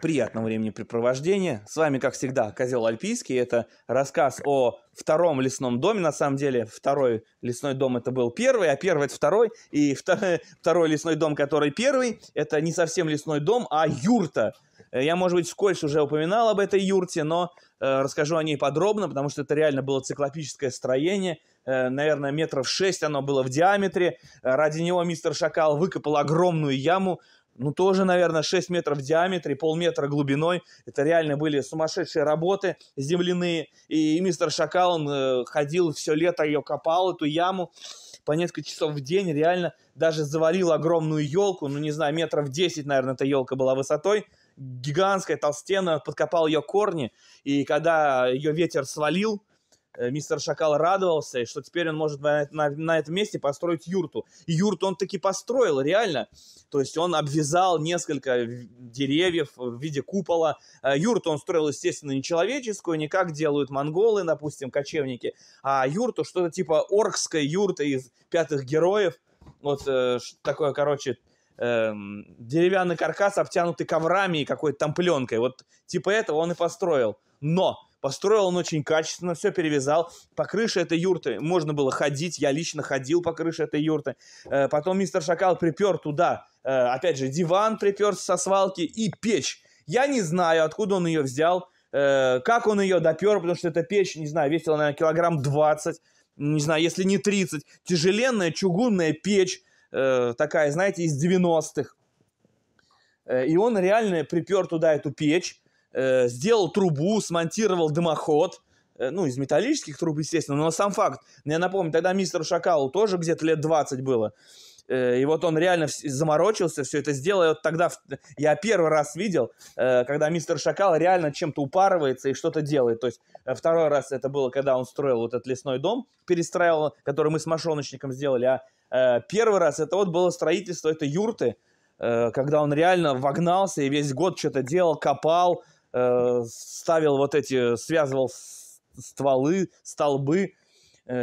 приятного времяпрепровождения. С вами, как всегда, Козел Альпийский. Это рассказ о втором лесном доме. На самом деле, второй лесной дом это был первый, а первый это второй. И второй, второй лесной дом, который первый, это не совсем лесной дом, а юрта. Я, может быть, вскользь уже упоминал об этой юрте, но э, расскажу о ней подробно, потому что это реально было циклопическое строение. Э, наверное, метров шесть оно было в диаметре. Ради него мистер Шакал выкопал огромную яму, ну, тоже, наверное, 6 метров в диаметре, полметра глубиной. Это реально были сумасшедшие работы земляные. И мистер Шакал, он э, ходил все лето, ее копал, эту яму по несколько часов в день. Реально даже завалил огромную елку, ну, не знаю, метров 10, наверное, эта елка была высотой. Гигантская, толстенная, подкопал ее корни. И когда ее ветер свалил, Э, мистер Шакал радовался, и что теперь он может на, на, на этом месте построить юрту. И юрту он таки построил, реально. То есть он обвязал несколько деревьев в виде купола. Э, юрту он строил, естественно, не человеческую, не как делают монголы, допустим, кочевники, а юрту что-то типа оркской юрты из «Пятых героев». Вот э, такое, короче, эм, деревянный каркас, обтянутый коврами и какой-то там пленкой. Вот типа этого он и построил. Но Построил он очень качественно, все перевязал. По крыше этой юрты можно было ходить, я лично ходил по крыше этой юрты. Э, потом мистер Шакал припер туда, э, опять же, диван припер со свалки и печь. Я не знаю, откуда он ее взял, э, как он ее допер, потому что эта печь, не знаю, весила, наверное, килограмм 20, не знаю, если не 30. Тяжеленная чугунная печь, такая, знаете, из 90-х. И он реально припер туда эту печь, э, сделал трубу, смонтировал дымоход, э, ну, из металлических труб, естественно, но сам факт. Я напомню, тогда мистеру Шакалу тоже где-то лет 20 было. Э, и вот он реально заморочился, все это сделал. И вот тогда я первый раз видел, э, когда мистер Шакал реально чем-то упарывается и что-то делает. То есть э, второй раз это было, когда он строил вот этот лесной дом, перестраивал, который мы с Машоночником сделали. А первый раз это вот было строительство этой юрты, когда он реально вогнался и весь год что-то делал, копал, Э, ставил вот эти, связывал стволы, столбы. Э,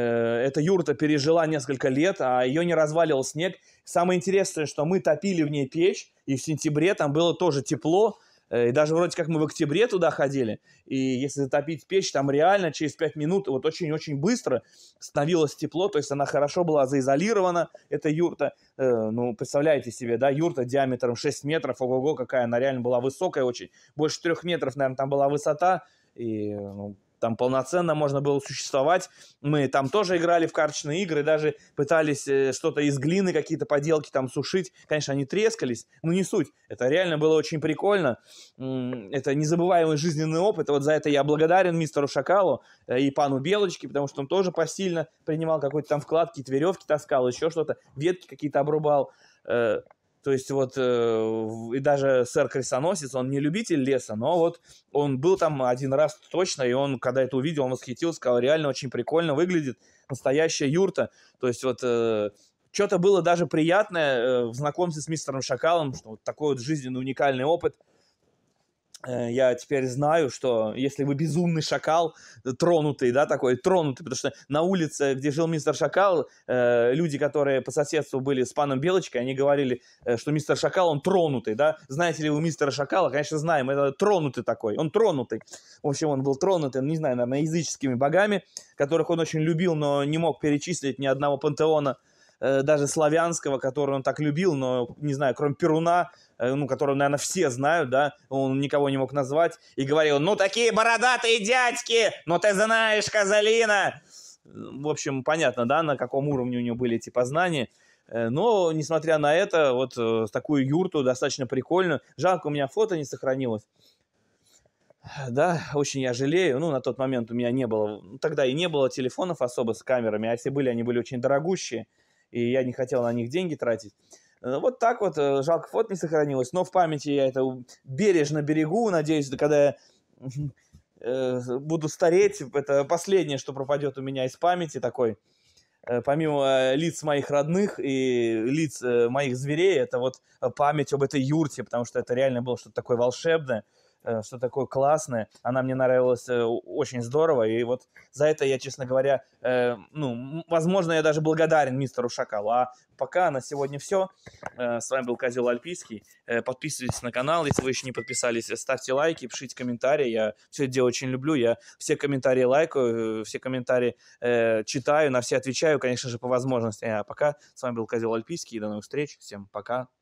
эта юрта пережила несколько лет, а ее не разваливал снег. Самое интересное, что мы топили в ней печь, и в сентябре там было тоже тепло, Э, и даже вроде как мы в октябре туда ходили, и если затопить печь, там реально через 5 минут, вот очень-очень быстро становилось тепло, то есть она хорошо была заизолирована, эта юрта. Э, ну, представляете себе, да, юрта диаметром 6 метров, ого-го, какая она реально была высокая очень. Больше 3 метров, наверное, там была высота, и ну, там полноценно можно было существовать. Мы там тоже играли в карточные игры, даже пытались э, что-то из глины, какие-то поделки там сушить. Конечно, они трескались, но не суть. Это реально было очень прикольно. Это незабываемый жизненный опыт. Вот за это я благодарен мистеру Шакалу э, и пану Белочке, потому что он тоже посильно принимал какой-то там вкладки, какие веревки таскал, еще что-то, ветки какие-то обрубал. Э, то есть вот э, и даже сэр Крестоносец, он не любитель леса, но вот он был там один раз точно, и он, когда это увидел, он восхитился, сказал, реально очень прикольно выглядит, настоящая юрта. То есть вот э, что-то было даже приятное э, в знакомстве с мистером Шакалом, что вот такой вот жизненно уникальный опыт – Э, я теперь знаю, что если вы безумный шакал, э, тронутый, да, такой, тронутый, потому что на улице, где жил мистер Шакал, э, люди, которые по соседству были с паном Белочкой, они говорили, э, что мистер Шакал, он тронутый, да, знаете ли вы мистера Шакала, конечно, знаем, это тронутый такой, он тронутый, в общем, он был тронутый, не знаю, наверное, языческими богами, которых он очень любил, но не мог перечислить ни одного пантеона, Э, даже славянского, который он так любил, но, не знаю, кроме Перуна, э, ну, которого, наверное, все знают, да, он никого не мог назвать, и говорил, ну, такие бородатые дядьки, но ты знаешь, Казалина". Э, в общем, понятно, да, на каком уровне у него были эти познания. Но, несмотря на это, вот такую юрту достаточно прикольную. Жалко, у меня фото не сохранилось. Да, очень я жалею. Ну, на тот момент у меня не было, тогда и не было телефонов особо с камерами, а если были, они были очень дорогущие и я не хотел на них деньги тратить. Э, вот так вот, э, жалко, фото не сохранилось, но в памяти я это бережно берегу, надеюсь, когда я э, буду стареть, это последнее, что пропадет у меня из памяти такой, помимо лиц моих родных и лиц моих зверей, это вот память об этой юрте, потому что это реально было что-то такое волшебное. Э, что такое классное. Она мне нравилась э, очень здорово, и вот за это я, честно говоря, э, ну, возможно, я даже благодарен мистеру Шакалу. А пока на сегодня все. С вами был Козел Альпийский. Подписывайтесь на канал, если вы еще не подписались. Ставьте лайки, пишите комментарии. Я все это дело очень люблю. Я все комментарии лайкаю, все комментарии читаю, на все отвечаю, конечно же, по возможности. А пока с вами был Козел Альпийский. До новых встреч. Всем пока.